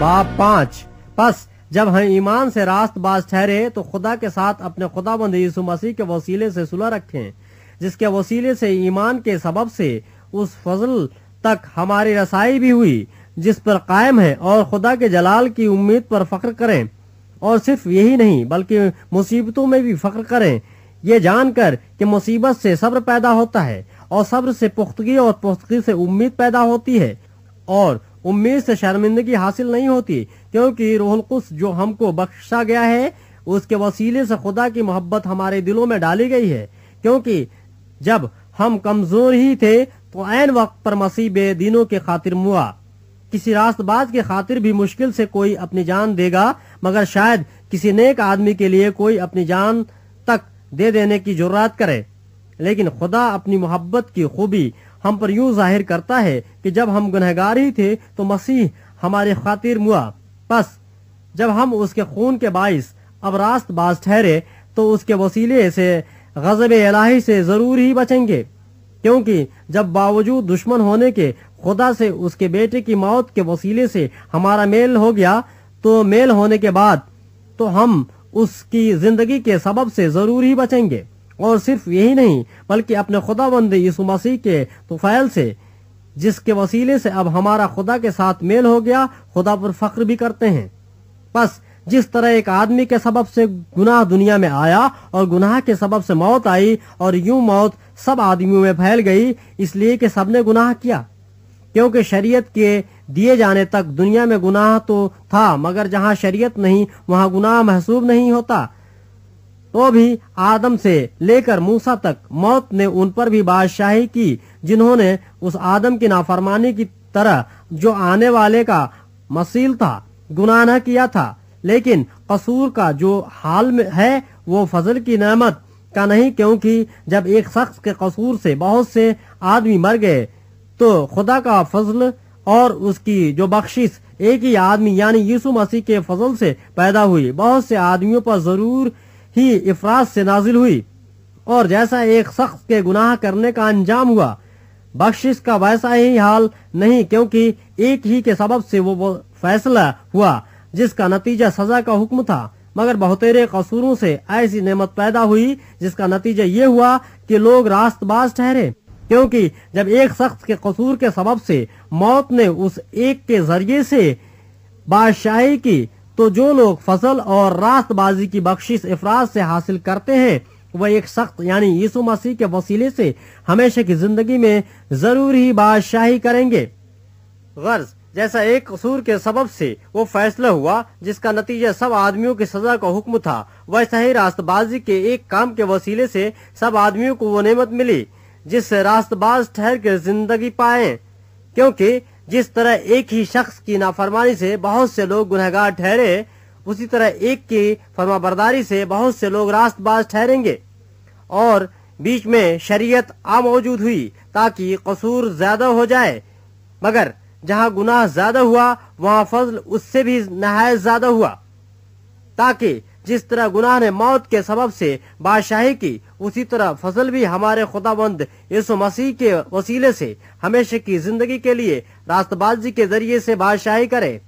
बाप पाँच बस जब हम ईमान से रास्तबाज ठहरे तो खुदा के साथ अपने खुदाबंद यीशु मसीह के वसीले से सुलह रखें जिसके वसीले से ईमान के सबब से उस फजल तक हमारी रसाई भी हुई जिस पर कायम है और खुदा के जलाल की उम्मीद पर फख्र करें और सिर्फ यही नहीं बल्कि मुसीबतों में भी फख्र करें ये जानकर कि मुसीबत से सब्र पैदा होता है और सब्र से पुख्तगी और पुख्तगी से उम्मीद पैदा होती है और उम्मीद से शर्मिंदगी हासिल नहीं होती क्योंकि रूहुल जो हमको बख्शा गया है उसके वसीले से खुदा की मोहब्बत हमारे दिलों में डाली गई है क्योंकि जब हम कमजोर ही थे तो ऐन वक्त पर मसीह बेदीनों के खातिर मुआ किसी रास्तबाज के खातिर भी मुश्किल से कोई अपनी जान देगा मगर शायद किसी नेक आदमी के लिए कोई अपनी जान तक दे देने की जरूरत करे लेकिन खुदा अपनी मोहब्बत की खूबी हम पर यूं जाहिर करता है कि जब हम गुनहगार ही थे तो मसीह हमारे खातिर मुआ बस जब हम उसके खून के बायस अब रास्त बाज ठहरे तो उसके वसीले से गजब इलाही से जरूर ही बचेंगे क्योंकि जब बावजूद दुश्मन होने के खुदा से उसके बेटे की मौत के वसीले से हमारा मेल हो गया तो मेल होने के बाद तो हम उसकी जिंदगी के सबब से जरूर ही बचेंगे और सिर्फ यही नहीं बल्कि अपने खुदा बंद यीसु मसीह के तुफैल तो से जिसके वसीले से अब हमारा खुदा के साथ मेल हो गया खुदा पर फख्र भी करते हैं बस जिस तरह एक आदमी के सबब से गुनाह दुनिया में आया और गुनाह के सबब से मौत आई और यूं मौत सब आदमियों में फैल गई इसलिए कि सबने गुनाह किया क्योंकि शरीयत के दिए जाने तक दुनिया में गुनाह तो था मगर जहां शरीयत नहीं वहां गुनाह महसूब नहीं होता तो भी आदम से लेकर मूसा तक मौत ने उन पर भी बादशाही की जिन्होंने उस आदम की नाफरमानी की तरह जो आने वाले का मसील था गुनाह न किया था लेकिन कसूर का जो हाल में है वो फजल की नमत का नहीं क्योंकि जब एक शख्स के कसूर से बहुत से आदमी मर गए तो खुदा का फजल और उसकी जो बख्शिश एक ही आदमी यानी यीशु मसीह के फजल से पैदा हुई बहुत से आदमियों पर जरूर ही इफराज से नाजिल हुई और जैसा एक शख्स के गुनाह करने का अंजाम हुआ बख्शिश का वैसा ही हाल नहीं क्योंकि एक ही के सबब से वो फैसला हुआ जिसका नतीजा सजा का हुक्म था मगर बहुतेरे कसूरों से ऐसी नेमत पैदा हुई जिसका नतीजा ये हुआ कि लोग रास्त बाज ठहरे क्योंकि जब एक शख्स के कसूर के सबब से मौत ने उस एक के जरिए से बादशाही की तो जो लोग फसल और रास्तबाजी की बख्शिश अफराज से हासिल करते हैं वह एक सख्त यानी यीसु मसीह के वसीले से हमेशा की जिंदगी में जरूर ही बादशाही करेंगे गर्ज जैसा एक कसूर के सबब से वो फैसला हुआ जिसका नतीजा सब आदमियों की सजा का हुक्म था वैसा ही रास्तबाजी के एक काम के वसीले से सब आदमियों को वो नेमत मिली जिससे रास्तबाज ठहर के जिंदगी पाए क्योंकि जिस तरह एक ही शख्स की नाफरमानी से बहुत से लोग गुनहगार ठहरे उसी तरह एक की फरमाबरदारी से बहुत से लोग रास्तबाज ठहरेंगे और बीच में शरीयत आ मौजूद हुई ताकि कसूर ज्यादा हो जाए मगर जहाँ गुनाह ज्यादा हुआ वहाँ फजल उससे भी नहायत ज्यादा हुआ ताकि जिस तरह गुनाह ने मौत के सबब से बादशाही की उसी तरह फसल भी हमारे खुदाबंद यीशु मसीह के वसीले से हमेशा की जिंदगी के लिए रास्तबाजी के जरिए से बादशाही करे